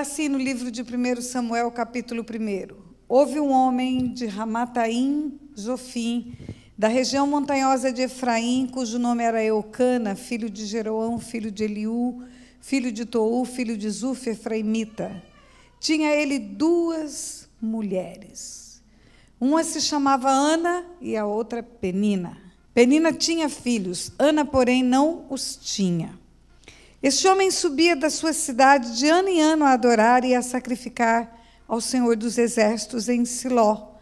assim no livro de 1 Samuel, capítulo 1. Houve um homem de Ramataim, Jofim, da região montanhosa de Efraim, cujo nome era Eucana, filho de Jeroão, filho de Eliú, filho de Tou, filho de Zuf, Efraimita. Tinha ele duas mulheres. Uma se chamava Ana e a outra Penina. Penina tinha filhos, Ana, porém, não os tinha. Este homem subia da sua cidade de ano em ano a adorar e a sacrificar ao Senhor dos Exércitos em Siló.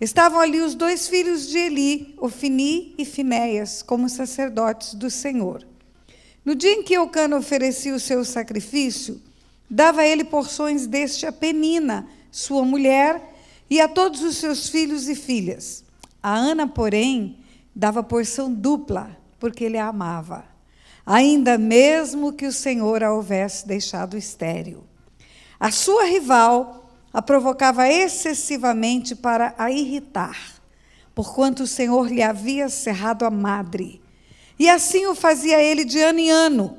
Estavam ali os dois filhos de Eli, Ofini e Finéias, como sacerdotes do Senhor. No dia em que Eucano oferecia o seu sacrifício, dava ele porções deste a Penina, sua mulher, e a todos os seus filhos e filhas. A Ana, porém, dava porção dupla, porque ele a amava ainda mesmo que o Senhor a houvesse deixado estéril. A sua rival a provocava excessivamente para a irritar, porquanto o Senhor lhe havia cerrado a madre. E assim o fazia ele de ano em ano.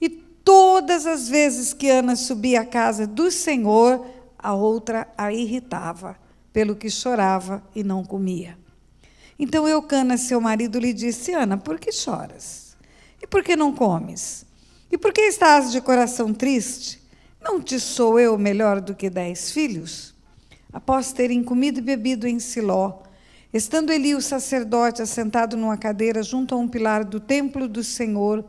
E todas as vezes que Ana subia à casa do Senhor, a outra a irritava, pelo que chorava e não comia. Então Eucana, seu marido, lhe disse: Ana, por que choras? E por que não comes? E por que estás de coração triste? Não te sou eu melhor do que dez filhos? Após terem comido e bebido em Siló, estando Eli, o sacerdote, assentado numa cadeira junto a um pilar do templo do Senhor,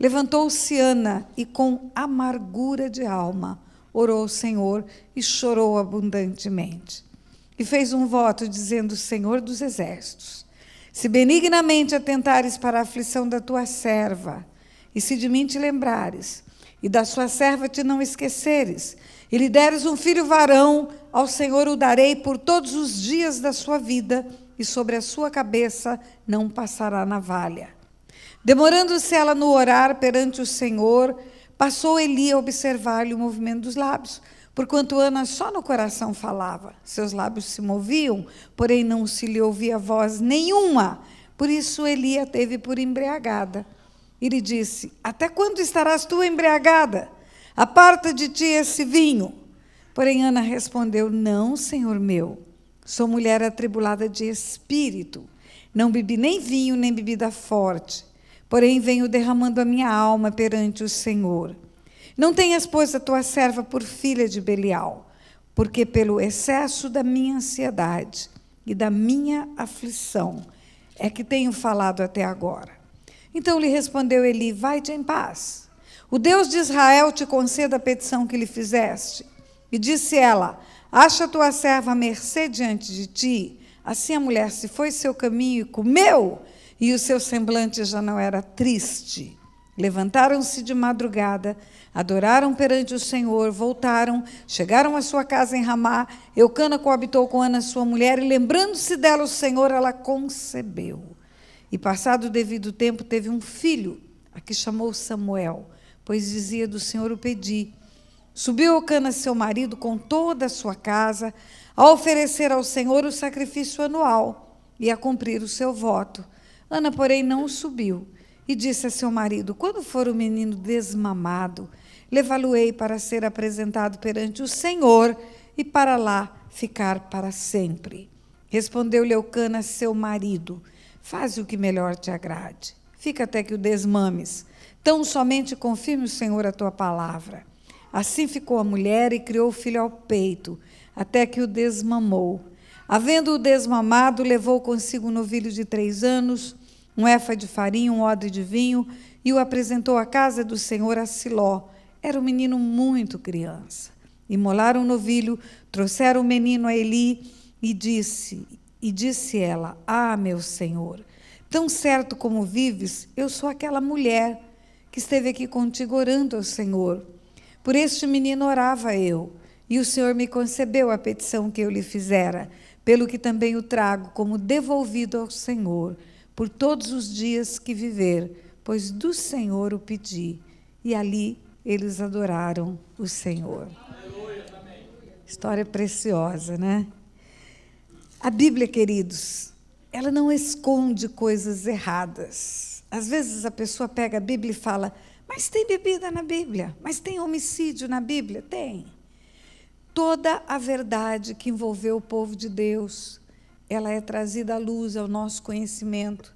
levantou-se Ana e, com amargura de alma, orou ao Senhor e chorou abundantemente. E fez um voto, dizendo: Senhor dos exércitos, se benignamente atentares para a aflição da tua serva, e se de mim te lembrares, e da sua serva te não esqueceres, e lhe deres um filho varão, ao Senhor o darei por todos os dias da sua vida, e sobre a sua cabeça não passará navalha. Demorando-se ela no orar perante o Senhor, passou Eli a observar-lhe o movimento dos lábios. Porquanto Ana só no coração falava, seus lábios se moviam, porém não se lhe ouvia voz nenhuma. Por isso Elia teve por embriagada. E lhe disse: Até quando estarás tu embriagada? Aparta de ti esse vinho. Porém Ana respondeu: Não, senhor meu. Sou mulher atribulada de espírito. Não bebi nem vinho, nem bebida forte. Porém venho derramando a minha alma perante o Senhor. Não tenhas, pois, a tua serva por filha de Belial, porque pelo excesso da minha ansiedade e da minha aflição é que tenho falado até agora. Então lhe respondeu Eli: Vai-te em paz. O Deus de Israel te conceda a petição que lhe fizeste. E disse ela: Acha tua serva mercê diante de ti. Assim a mulher se foi seu caminho e comeu, e o seu semblante já não era triste Levantaram-se de madrugada, adoraram perante o Senhor, voltaram, chegaram à sua casa em Ramá. Eucana coabitou com Ana, sua mulher, e lembrando-se dela o Senhor, ela concebeu. E passado o devido tempo, teve um filho, a que chamou Samuel, pois dizia: Do Senhor o pedi. Subiu Eucana, seu marido, com toda a sua casa, a oferecer ao Senhor o sacrifício anual e a cumprir o seu voto. Ana, porém, não subiu e disse a seu marido: Quando for o menino desmamado, levá-lo-ei para ser apresentado perante o Senhor e para lá ficar para sempre. Respondeu-lhe Eucana, seu marido: Faz o que melhor te agrade. Fica até que o desmames. Tão somente confirme o Senhor a tua palavra. Assim ficou a mulher e criou o filho ao peito, até que o desmamou. Havendo-o desmamado, levou consigo um novilho de três anos um efa de farinha, um odre de vinho, e o apresentou à casa do Senhor a Siló. Era um menino muito criança. Imolaram o um novilho, trouxeram o menino a Eli e disse, e disse ela: Ah, meu Senhor, tão certo como vives, eu sou aquela mulher que esteve aqui contigo orando ao Senhor. Por este menino orava eu, e o Senhor me concebeu a petição que eu lhe fizera, pelo que também o trago como devolvido ao Senhor por todos os dias que viver, pois do Senhor o pedi. E ali eles adoraram o Senhor. Aleluia, História preciosa, né? A Bíblia, queridos, ela não esconde coisas erradas. Às vezes a pessoa pega a Bíblia e fala: Mas tem bebida na Bíblia? Mas tem homicídio na Bíblia? Tem. Toda a verdade que envolveu o povo de Deus, ela é trazida à luz, ao nosso conhecimento.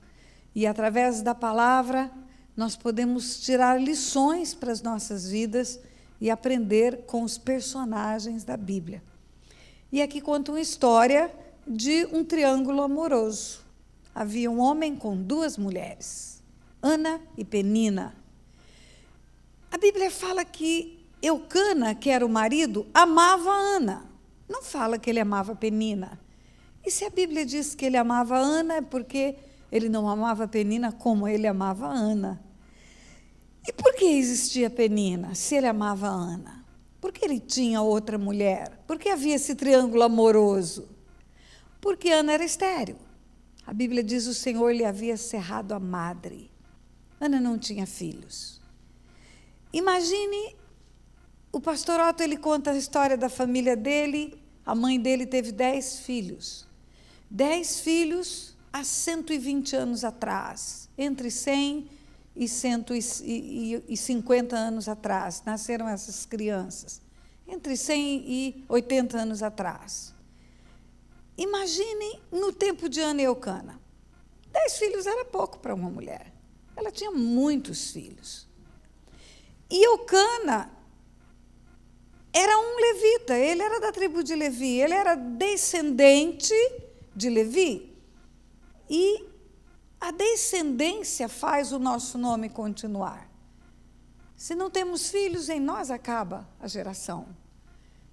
E através da palavra, nós podemos tirar lições para as nossas vidas e aprender com os personagens da Bíblia. E aqui conta uma história de um triângulo amoroso. Havia um homem com duas mulheres, Ana e Penina. A Bíblia fala que Eucana, que era o marido, amava Ana. Não fala que ele amava Penina. E se a Bíblia diz que ele amava Ana, é porque ele não amava Penina como ele amava Ana. E por que existia Penina se ele amava Ana? Por que ele tinha outra mulher? Por que havia esse triângulo amoroso? Porque Ana era estéril. A Bíblia diz que o Senhor lhe havia cerrado a madre. Ana não tinha filhos. Imagine o pastor Otto, ele conta a história da família dele. A mãe dele teve dez filhos dez filhos há 120 anos atrás, entre 100 e 150 anos atrás, nasceram essas crianças, entre 100 e 80 anos atrás. Imaginem no tempo de Ana Eucana. Dez filhos era pouco para uma mulher. Ela tinha muitos filhos. E Eucana era um levita, ele era da tribo de Levi, ele era descendente de Levi. E a descendência faz o nosso nome continuar. Se não temos filhos, em nós acaba a geração.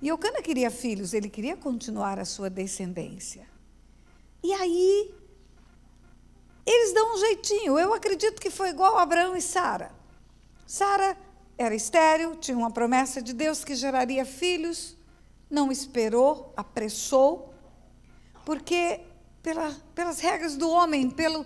E Eucana queria filhos, ele queria continuar a sua descendência. E aí, eles dão um jeitinho. Eu acredito que foi igual a Abraão e Sara. Sara era estéril, tinha uma promessa de Deus que geraria filhos, não esperou, apressou porque pela, pelas regras do homem, pelo,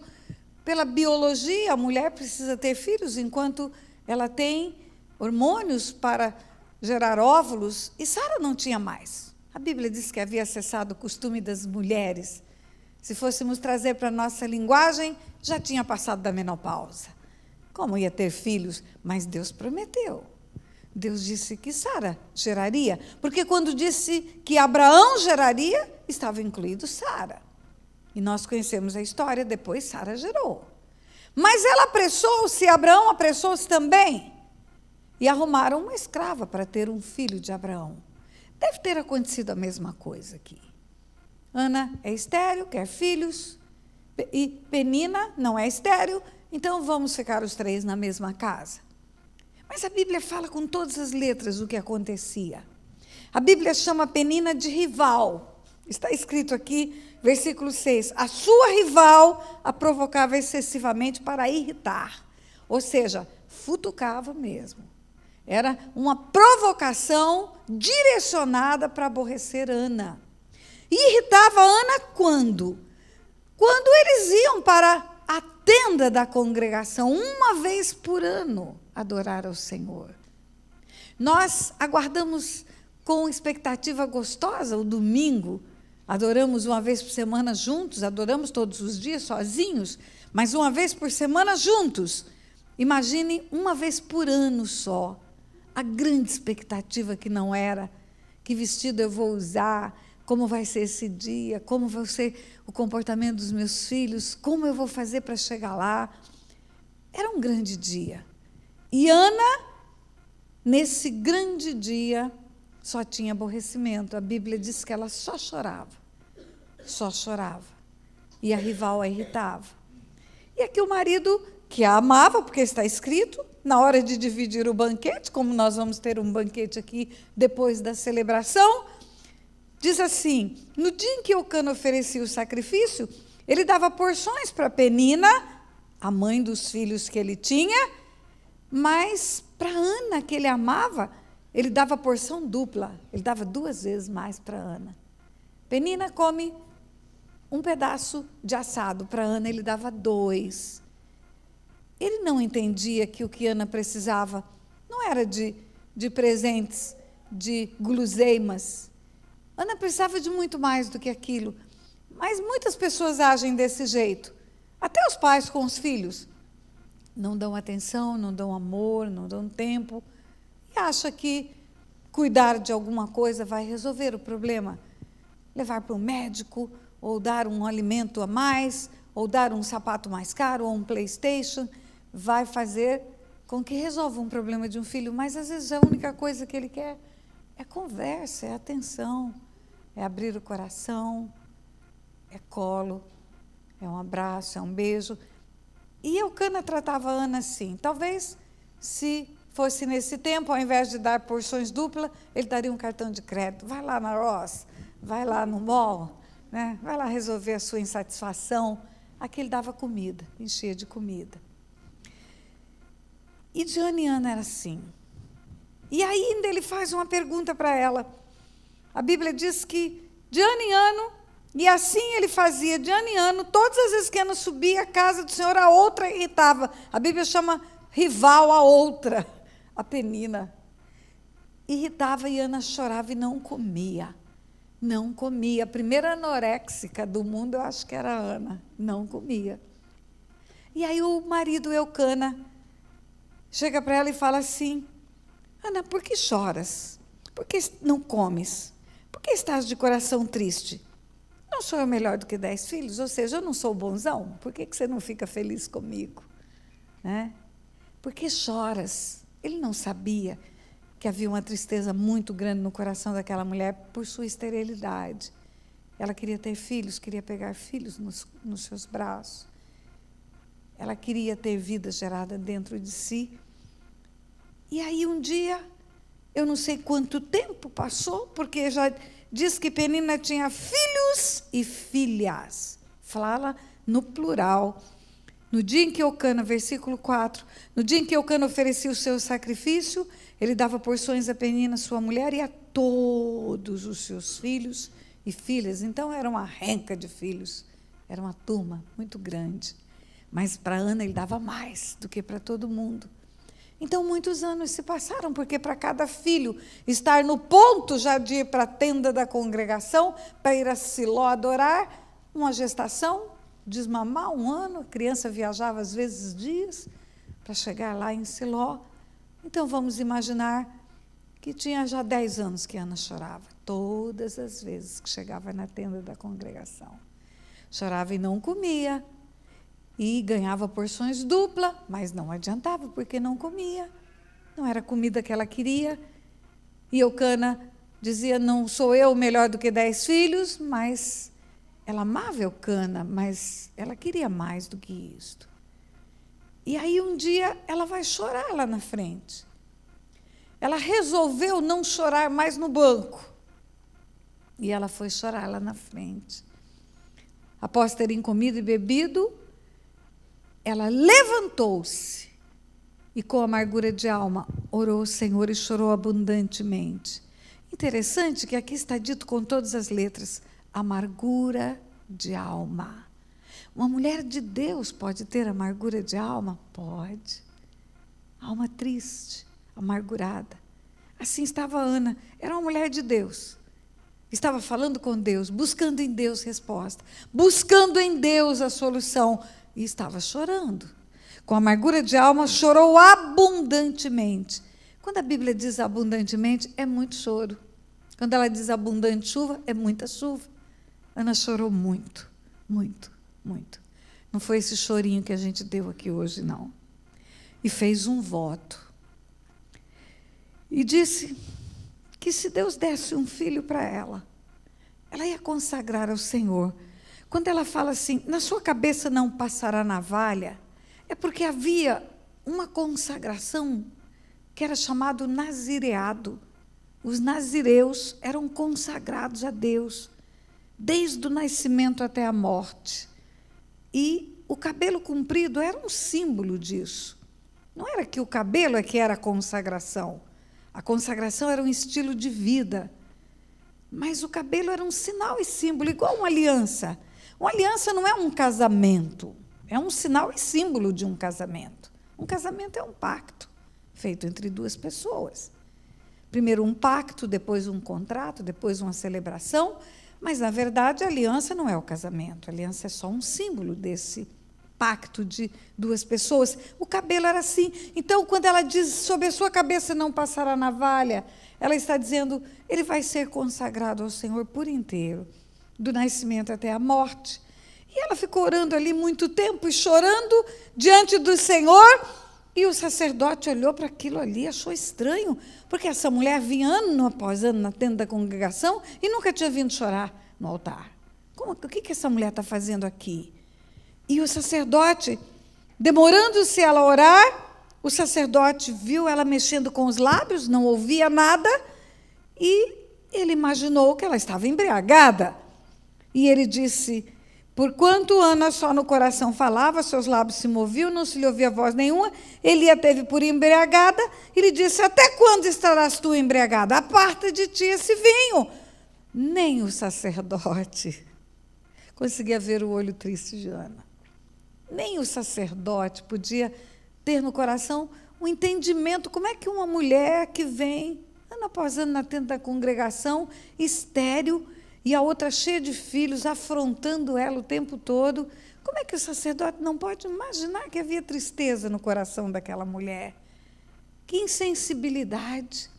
pela biologia, a mulher precisa ter filhos enquanto ela tem hormônios para gerar óvulos. E Sara não tinha mais. A Bíblia diz que havia cessado o costume das mulheres. Se fôssemos trazer para a nossa linguagem, já tinha passado da menopausa. Como ia ter filhos? Mas Deus prometeu. Deus disse que Sara geraria. Porque quando disse que Abraão geraria, estava incluído Sara. E nós conhecemos a história, depois Sara gerou. Mas ela apressou-se, Abraão apressou-se também. E arrumaram uma escrava para ter um filho de Abraão. Deve ter acontecido a mesma coisa aqui. Ana é estéreo, quer filhos. E Penina não é estéreo, então vamos ficar os três na mesma casa. Mas a Bíblia fala com todas as letras o que acontecia. A Bíblia chama Penina de rival. Está escrito aqui, versículo 6: A sua rival a provocava excessivamente para irritar. Ou seja, futucava mesmo. Era uma provocação direcionada para aborrecer Ana. irritava Ana quando? Quando eles iam para a tenda da congregação, uma vez por ano, adorar ao Senhor. Nós aguardamos com expectativa gostosa o domingo Adoramos uma vez por semana juntos, adoramos todos os dias sozinhos, mas uma vez por semana juntos. Imagine uma vez por ano só. A grande expectativa que não era. Que vestido eu vou usar? Como vai ser esse dia? Como vai ser o comportamento dos meus filhos? Como eu vou fazer para chegar lá? Era um grande dia. E Ana, nesse grande dia, só tinha aborrecimento. A Bíblia diz que ela só chorava, só chorava. E a rival a irritava. E aqui o marido, que a amava, porque está escrito, na hora de dividir o banquete, como nós vamos ter um banquete aqui depois da celebração, diz assim: No dia em que Eucano oferecia o sacrifício, ele dava porções para Penina, a mãe dos filhos que ele tinha, mas para Ana, que ele amava, ele dava porção dupla, ele dava duas vezes mais para Ana. Penina come um pedaço de assado, para Ana ele dava dois. Ele não entendia que o que Ana precisava não era de, de presentes, de guloseimas. Ana precisava de muito mais do que aquilo. Mas muitas pessoas agem desse jeito. Até os pais com os filhos. Não dão atenção, não dão amor, não dão tempo e acha que cuidar de alguma coisa vai resolver o problema. Levar para o médico, ou dar um alimento a mais, ou dar um sapato mais caro, ou um PlayStation, vai fazer com que resolva um problema de um filho, mas às vezes a única coisa que ele quer é conversa, é atenção, é abrir o coração, é colo, é um abraço, é um beijo. E Eucana tratava a Ana assim. Talvez se fosse nesse tempo, ao invés de dar porções dupla, ele daria um cartão de crédito. Vai lá na Ross, vai lá no mall, né? vai lá resolver a sua insatisfação. Aqui ele dava comida, enchia de comida. E Diane Ana era assim. E ainda ele faz uma pergunta para ela. A Bíblia diz que de ano em ano, e assim ele fazia de ano em ano, todas as vezes que Ana subia a casa do Senhor, a outra irritava. A Bíblia chama rival a outra a Penina. Irritava e Ana chorava e não comia. Não comia. A primeira anoréxica do mundo, eu acho que era a Ana. Não comia. E aí o marido Eucana chega para ela e fala assim: Ana, por que choras? Por que não comes? Por que estás de coração triste? Não sou eu melhor do que dez filhos? Ou seja, eu não sou bonzão? Por que, que você não fica feliz comigo? Né? Por que choras? Ele não sabia que havia uma tristeza muito grande no coração daquela mulher por sua esterilidade. Ela queria ter filhos, queria pegar filhos nos, nos seus braços. Ela queria ter vida gerada dentro de si. E aí um dia, eu não sei quanto tempo passou, porque já diz que Penina tinha filhos e filhas. Fala no plural. No dia em que Eucana, versículo 4, no dia em que Eucana oferecia o seu sacrifício, ele dava porções a Penina, sua mulher, e a todos os seus filhos e filhas. Então era uma renca de filhos, era uma turma muito grande. Mas para Ana ele dava mais do que para todo mundo. Então muitos anos se passaram, porque para cada filho estar no ponto já de ir para a tenda da congregação, para ir a Siló adorar, uma gestação, desmamar um ano, a criança viajava às vezes dias para chegar lá em Siló. Então vamos imaginar que tinha já 10 anos que Ana chorava, todas as vezes que chegava na tenda da congregação. Chorava e não comia, e ganhava porções dupla, mas não adiantava porque não comia. Não era comida que ela queria. E Eucana dizia: Não sou eu melhor do que dez filhos, mas ela amava Elcana, mas ela queria mais do que isto. E aí um dia ela vai chorar lá na frente. Ela resolveu não chorar mais no banco. E ela foi chorar lá na frente. Após terem comido e bebido, ela levantou-se e, com amargura de alma, orou ao Senhor e chorou abundantemente. Interessante que aqui está dito com todas as letras: amargura de alma. Uma mulher de Deus pode ter amargura de alma? Pode. Alma triste, amargurada. Assim estava Ana, era uma mulher de Deus. Estava falando com Deus, buscando em Deus resposta, buscando em Deus a solução e estava chorando. Com amargura de alma, chorou abundantemente. Quando a Bíblia diz abundantemente, é muito choro. Quando ela diz abundante chuva, é muita chuva. Ana chorou muito, muito, muito. Não foi esse chorinho que a gente deu aqui hoje, não. E fez um voto. E disse que se Deus desse um filho para ela, ela ia consagrar ao Senhor. Quando ela fala assim, na sua cabeça não passará navalha, é porque havia uma consagração que era chamado nazireado. Os nazireus eram consagrados a Deus desde o nascimento até a morte. E o cabelo comprido era um símbolo disso. Não era que o cabelo é que era a consagração. A consagração era um estilo de vida. Mas o cabelo era um sinal e símbolo, igual uma aliança. Uma aliança não é um casamento, é um sinal e símbolo de um casamento. Um casamento é um pacto feito entre duas pessoas. Primeiro um pacto, depois um contrato, depois uma celebração mas, na verdade, a aliança não é o casamento, a aliança é só um símbolo desse pacto de duas pessoas. O cabelo era assim. Então, quando ela diz sobre a sua cabeça não passará navalha, ela está dizendo ele vai ser consagrado ao Senhor por inteiro, do nascimento até a morte. E ela ficou orando ali muito tempo e chorando diante do Senhor. E o sacerdote olhou para aquilo ali, achou estranho, porque essa mulher vinha ano após ano na tenda da congregação e nunca tinha vindo chorar no altar. Como, o que, que essa mulher está fazendo aqui? E o sacerdote, demorando-se ela a orar, o sacerdote viu ela mexendo com os lábios, não ouvia nada, e ele imaginou que ela estava embriagada. E ele disse: Porquanto Ana só no coração falava, seus lábios se moviam, não se lhe ouvia voz nenhuma, ele a teve por embriagada e lhe disse: Até quando estarás tu embriagada? Aparta de ti esse vinho. Nem o sacerdote conseguia ver o olho triste de Ana. Nem o sacerdote podia ter no coração um entendimento. Como é que uma mulher que vem ano após ano na tenda da congregação, estéreo, e a outra cheia de filhos, afrontando ela o tempo todo. Como é que o sacerdote não pode imaginar que havia tristeza no coração daquela mulher? Que insensibilidade!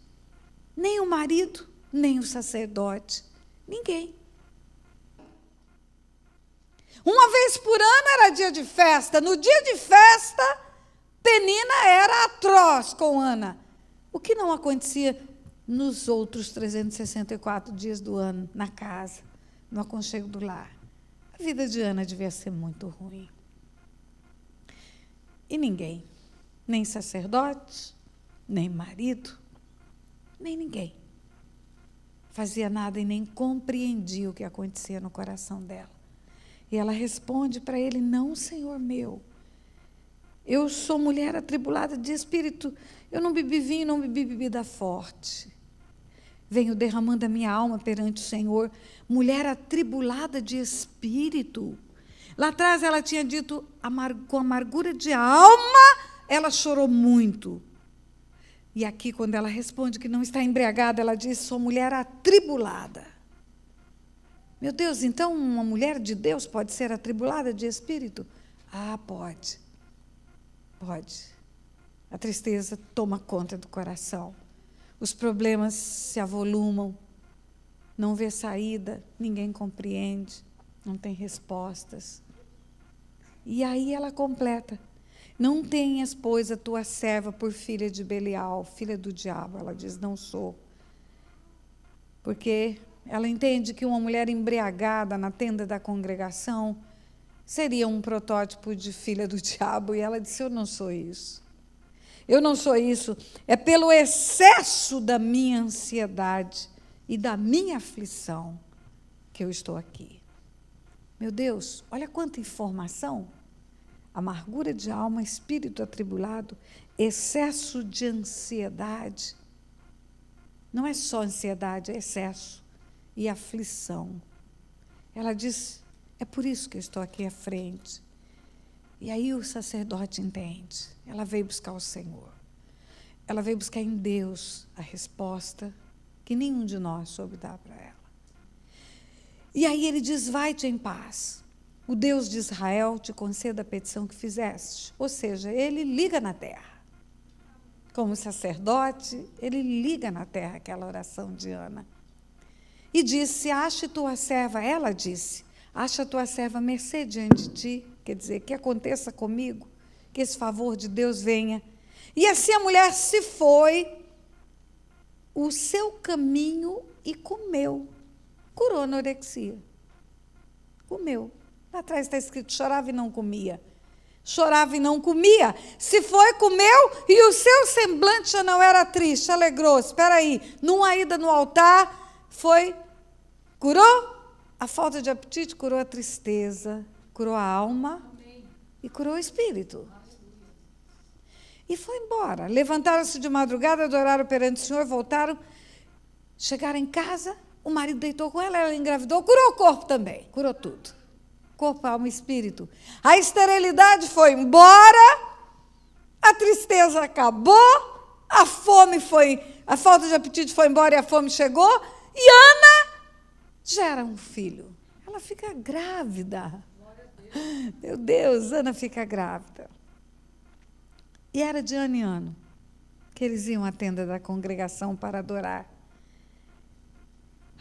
Nem o marido, nem o sacerdote, ninguém. Uma vez por ano era dia de festa. No dia de festa, Penina era atroz com Ana. O que não acontecia nos outros 364 dias do ano, na casa, no aconchego do lar. A vida de Ana devia ser muito ruim. E ninguém, nem sacerdote, nem marido, nem ninguém, fazia nada e nem compreendia o que acontecia no coração dela. E ela responde para ele: Não, Senhor meu. Eu sou mulher atribulada de espírito. Eu não bebi vinho, não bebi bebida forte venho derramando a minha alma perante o Senhor. Mulher atribulada de espírito. Lá atrás ela tinha dito, com amargura de alma, ela chorou muito. E aqui, quando ela responde que não está embriagada, ela diz: sou mulher atribulada. Meu Deus, então uma mulher de Deus pode ser atribulada de espírito? Ah, pode. Pode. A tristeza toma conta do coração. Os problemas se avolumam, não vê saída, ninguém compreende, não tem respostas. E aí ela completa: Não tenhas, pois, a tua serva por filha de Belial, filha do diabo. Ela diz: Não sou. Porque ela entende que uma mulher embriagada na tenda da congregação seria um protótipo de filha do diabo, e ela disse: Eu não sou isso eu não sou isso. É pelo excesso da minha ansiedade e da minha aflição que eu estou aqui. Meu Deus, olha quanta informação! Amargura de alma, espírito atribulado, excesso de ansiedade. Não é só ansiedade, é excesso e aflição. Ela diz: é por isso que eu estou aqui à frente. E aí o sacerdote entende. Ela veio buscar o Senhor. Ela veio buscar em Deus a resposta que nenhum de nós soube dar para ela. E aí ele diz: Vai-te em paz. O Deus de Israel te conceda a petição que fizeste. Ou seja, ele liga na terra. Como sacerdote, ele liga na terra aquela oração de Ana. E disse: Ache tua serva, ela disse, acha tua serva mercê diante de ti Quer dizer, que aconteça comigo, que esse favor de Deus venha. E assim a mulher se foi o seu caminho e comeu. Curou a anorexia. Comeu. Lá atrás está escrito: chorava e não comia. Chorava e não comia. Se foi, comeu e o seu semblante já não era triste, alegrou-se. Espera aí, numa ida no altar, foi. Curou? A falta de apetite curou a tristeza, curou a alma e curou o espírito. E foi embora. Levantaram-se de madrugada, adoraram perante o Senhor, voltaram, chegaram em casa, o marido deitou com ela, ela engravidou, curou o corpo também, curou tudo. Corpo, alma e espírito. A esterilidade foi embora, a tristeza acabou, a fome foi, a falta de apetite foi embora e a fome chegou, e Ana gera um filho. Ela fica grávida. Meu Deus, Ana fica grávida. E era de ano em ano que eles iam à tenda da congregação para adorar.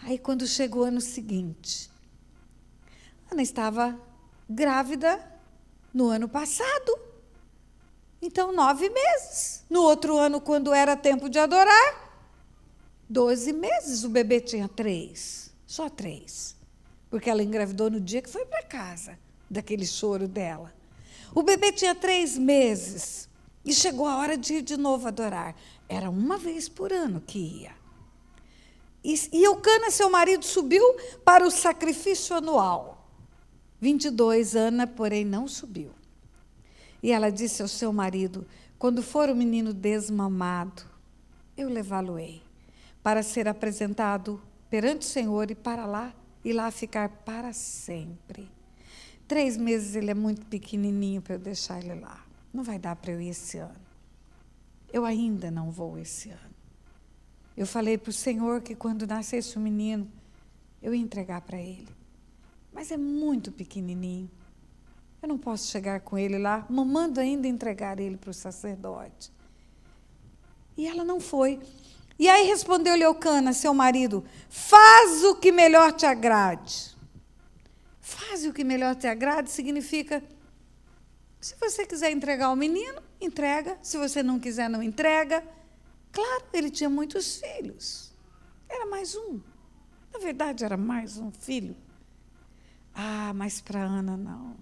Aí, quando chegou o ano seguinte, Ana estava grávida no ano passado. Então, nove meses. No outro ano, quando era tempo de adorar, doze meses. O bebê tinha três, só três, porque ela engravidou no dia que foi para casa daquele choro dela. O bebê tinha três meses e chegou a hora de ir de novo adorar. Era uma vez por ano que ia. E, Eucana, seu marido, subiu para o sacrifício anual. 22, Ana, porém, não subiu. E ela disse ao seu marido: Quando for o menino desmamado, eu levá-lo-ei para ser apresentado perante o Senhor e para lá e lá ficar para sempre. Três meses ele é muito pequenininho para eu deixar ele lá. Não vai dar para eu ir esse ano. Eu ainda não vou esse ano. Eu falei para o Senhor que quando nascesse o menino, eu ia entregar para ele. Mas é muito pequenininho. Eu não posso chegar com ele lá, mamando ainda entregar ele para o sacerdote. E ela não foi. E aí respondeu-lhe seu marido: Faz o que melhor te agrade faz o que melhor te agrada, significa se você quiser entregar o menino, entrega. Se você não quiser, não entrega. Claro, ele tinha muitos filhos. Era mais um. Na verdade, era mais um filho. Ah, mas para Ana não.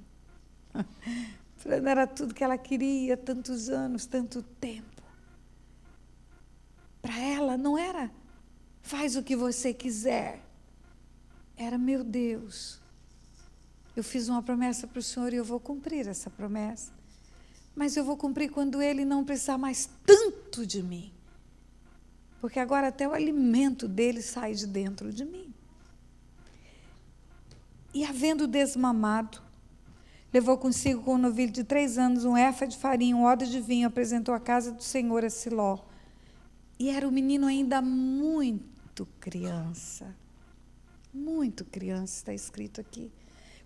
para Ana era tudo que ela queria, tantos anos, tanto tempo. Para ela não era faz o que você quiser. Era meu Deus eu fiz uma promessa para o Senhor e eu vou cumprir essa promessa. Mas eu vou cumprir quando Ele não precisar mais tanto de mim. Porque agora até o alimento dele sai de dentro de mim. E havendo desmamado, levou consigo com um novilho de três anos um efa de farinha, um odre de vinho, apresentou a casa do Senhor a Siló. E era o menino ainda muito criança. Muito criança, está escrito aqui.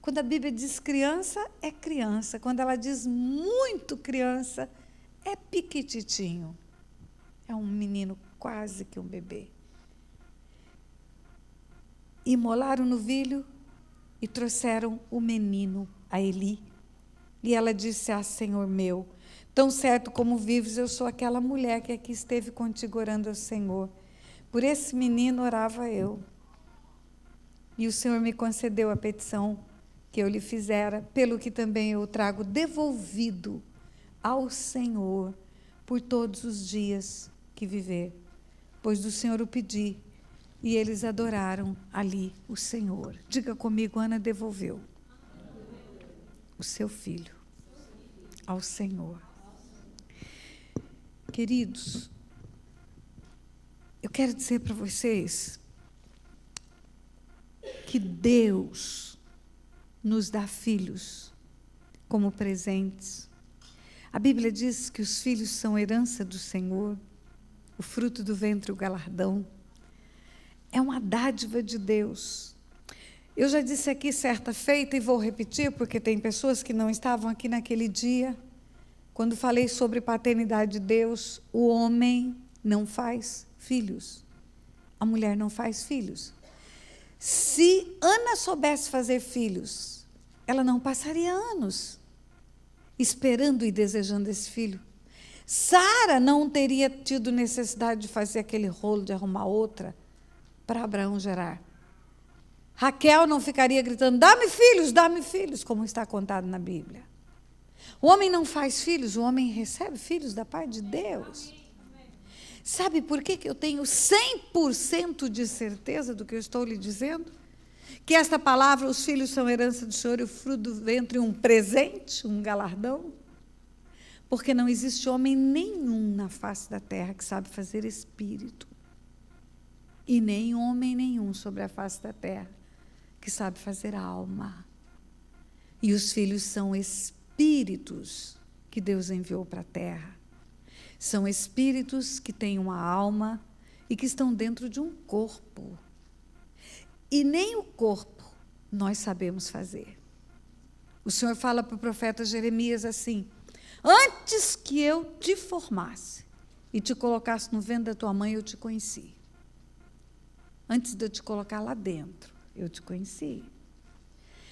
Quando a Bíblia diz criança, é criança. Quando ela diz muito criança, é piquititinho. É um menino quase que um bebê. Imolaram no vilho e trouxeram o menino a Eli. E ela disse: Ah, Senhor meu, tão certo como vives, eu sou aquela mulher que aqui esteve contigo orando ao Senhor. Por esse menino orava eu. E o Senhor me concedeu a petição que eu lhe fizera, pelo que também eu trago devolvido ao Senhor por todos os dias que viver. Pois do Senhor o pedi, e eles adoraram ali o Senhor. Diga comigo, Ana devolveu o seu filho ao Senhor. Queridos, eu quero dizer para vocês que Deus nos dá filhos como presentes. A Bíblia diz que os filhos são herança do Senhor, o fruto do ventre, o galardão. É uma dádiva de Deus. Eu já disse aqui certa feita e vou repetir, porque tem pessoas que não estavam aqui naquele dia. Quando falei sobre paternidade de Deus, o homem não faz filhos, a mulher não faz filhos. Se Ana soubesse fazer filhos, ela não passaria anos esperando e desejando esse filho. Sara não teria tido necessidade de fazer aquele rolo de arrumar outra para Abraão gerar. Raquel não ficaria gritando: dá-me filhos, dá-me filhos, como está contado na Bíblia. O homem não faz filhos, o homem recebe filhos da parte de Deus. Sabe por que eu tenho 100% de certeza do que eu estou lhe dizendo? Que esta palavra, os filhos são herança do Senhor e o fruto do ventre, um presente, um galardão? Porque não existe homem nenhum na face da terra que sabe fazer espírito. E nem homem nenhum sobre a face da terra que sabe fazer alma. E os filhos são espíritos que Deus enviou para a terra. São espíritos que têm uma alma e que estão dentro de um corpo. E nem o corpo nós sabemos fazer. O Senhor fala para o profeta Jeremias assim: Antes que eu te formasse e te colocasse no ventre da tua mãe, eu te conheci. Antes de eu te colocar lá dentro, eu te conheci.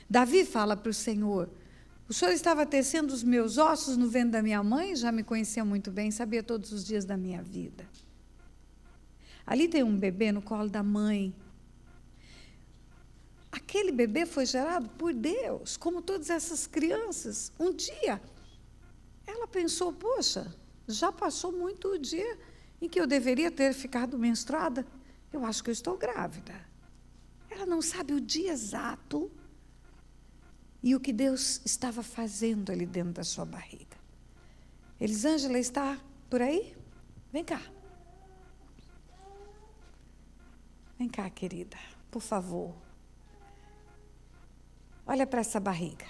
Davi fala para o Senhor: o Senhor estava tecendo os meus ossos no ventre da minha mãe, já me conhecia muito bem, sabia todos os dias da minha vida. Ali tem um bebê no colo da mãe. Aquele bebê foi gerado por Deus, como todas essas crianças. Um dia, ela pensou: poxa, já passou muito o dia em que eu deveria ter ficado menstruada. Eu acho que eu estou grávida. Ela não sabe o dia exato e o que Deus estava fazendo ali dentro da sua barriga. Elisângela está por aí? Vem cá. Vem cá, querida, por favor. Olha para essa barriga.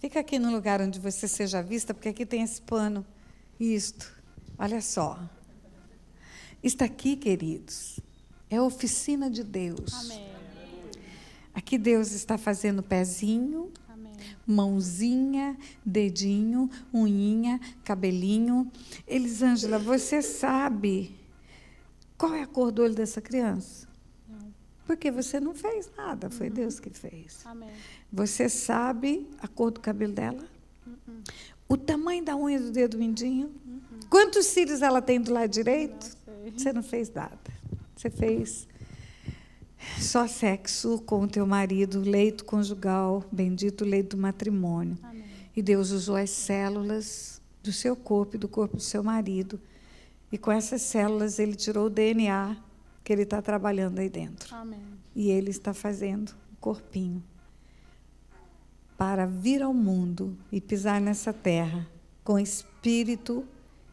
Fica aqui no lugar onde você seja vista, porque aqui tem esse pano. Isto. Olha só. Está aqui, queridos. É a oficina de Deus. Amém. Aqui Deus está fazendo pezinho, Amém. mãozinha, dedinho, unhinha, cabelinho. Elisângela, você sabe qual é a cor do olho dessa criança? Não. Porque você não fez nada, foi uhum. Deus que fez. Amém. Você sabe a cor do cabelo dela? Uhum. O tamanho da unha do dedo mindinho? Uhum. Quantos cílios ela tem do lado direito? Não você não fez nada. Você fez só sexo com o teu marido, leito conjugal, bendito leito do matrimônio. Amém. E Deus usou as células do seu corpo e do corpo do seu marido. E com essas células ele tirou o DNA que ele está trabalhando aí dentro. Amém. E ele está fazendo o corpinho para vir ao mundo e pisar nessa terra com espírito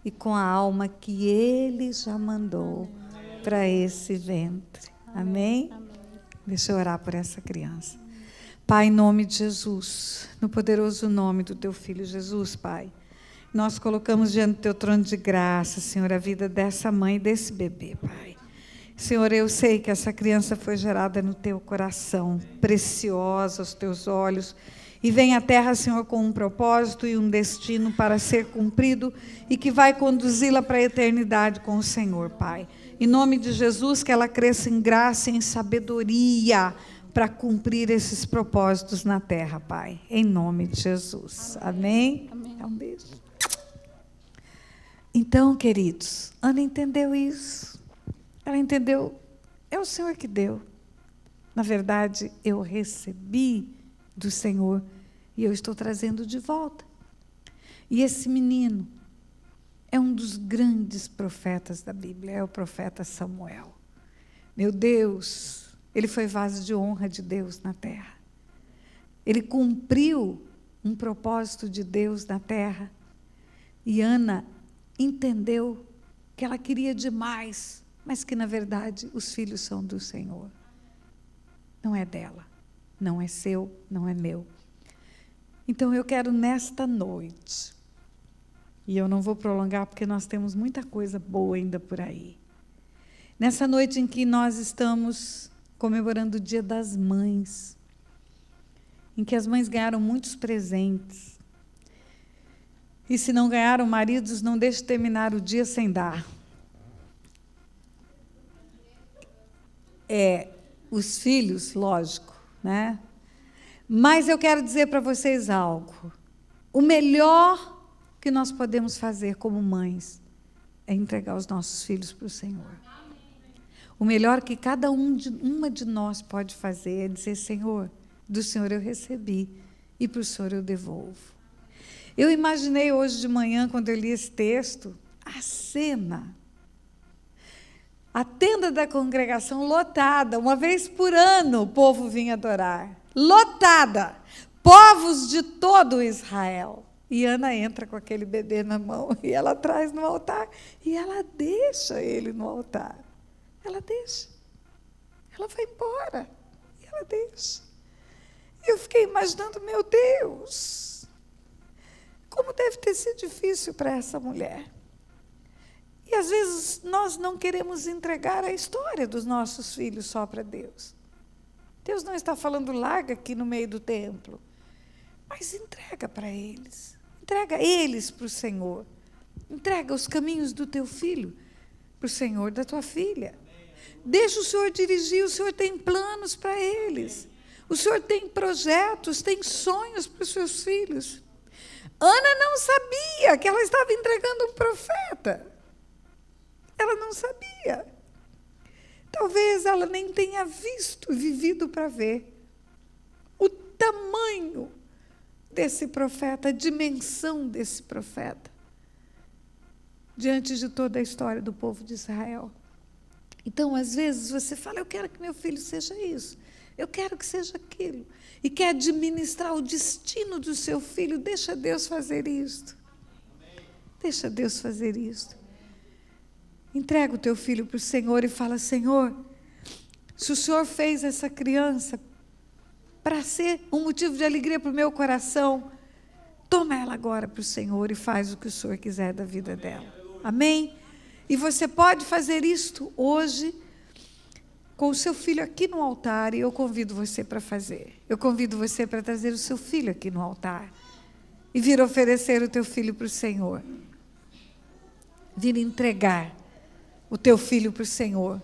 e com a alma que ele já mandou para esse ventre. Amém? Amém? Deixa eu orar por essa criança. Pai, em nome de Jesus, no poderoso nome do teu filho Jesus, Pai, nós colocamos diante do teu trono de graça, Senhor, a vida dessa mãe e desse bebê, Pai. Senhor, eu sei que essa criança foi gerada no teu coração, preciosa aos teus olhos e vem à terra, Senhor, com um propósito e um destino para ser cumprido e que vai conduzi-la para a eternidade com o Senhor, Pai. Em nome de Jesus, que ela cresça em graça e em sabedoria para cumprir esses propósitos na terra, Pai. Em nome de Jesus. Amém? Amém. É um beijo. Então, queridos, Ana entendeu isso. Ela entendeu. É o Senhor que deu. Na verdade, eu recebi do Senhor e eu estou trazendo de volta. E esse menino, é um dos grandes profetas da Bíblia, é o profeta Samuel. Meu Deus, ele foi vaso de honra de Deus na terra. Ele cumpriu um propósito de Deus na terra. E Ana entendeu que ela queria demais, mas que na verdade os filhos são do Senhor. Não é dela, não é seu, não é meu. Então eu quero nesta noite e eu não vou prolongar porque nós temos muita coisa boa ainda por aí. Nessa noite em que nós estamos comemorando o Dia das Mães, em que as mães ganharam muitos presentes. E se não ganharam maridos, não deixe terminar o dia sem dar. É, os filhos, lógico, né? Mas eu quero dizer para vocês algo. O melhor o que nós podemos fazer como mães é entregar os nossos filhos para o Senhor. O melhor que cada um de, uma de nós pode fazer é dizer: Senhor, do Senhor eu recebi e para o Senhor eu devolvo. Eu imaginei hoje de manhã, quando eu li esse texto, a cena. A tenda da congregação lotada, uma vez por ano o povo vinha adorar. Lotada! Povos de todo Israel. E Ana entra com aquele bebê na mão e ela traz no altar e ela deixa ele no altar. Ela deixa. Ela vai embora. E ela deixa. E eu fiquei imaginando, meu Deus, como deve ter sido difícil para essa mulher. E às vezes nós não queremos entregar a história dos nossos filhos só para Deus. Deus não está falando larga aqui no meio do templo, mas entrega para eles. Entrega eles para o Senhor. Entrega os caminhos do teu filho para o Senhor da tua filha. Deixa o Senhor dirigir, o Senhor tem planos para eles. O Senhor tem projetos, tem sonhos para os seus filhos. Ana não sabia que ela estava entregando um profeta. Ela não sabia. Talvez ela nem tenha visto, vivido para ver o tamanho desse profeta, a dimensão desse profeta, diante de toda a história do povo de Israel. Então, às vezes, você fala: Eu quero que meu filho seja isso, eu quero que seja aquilo, e quer administrar o destino do seu filho, deixa Deus fazer isto. Deixa Deus fazer isto. Entrega o teu filho para o Senhor e fala: Senhor, se o Senhor fez essa criança para ser um motivo de alegria para o meu coração, toma ela agora para o Senhor e faz o que o Senhor quiser da vida dela. Amém? E você pode fazer isto hoje com o seu filho aqui no altar e eu convido você para fazer. Eu convido você para trazer o seu filho aqui no altar e vir oferecer o teu filho para o Senhor. Vir entregar o teu filho para o Senhor.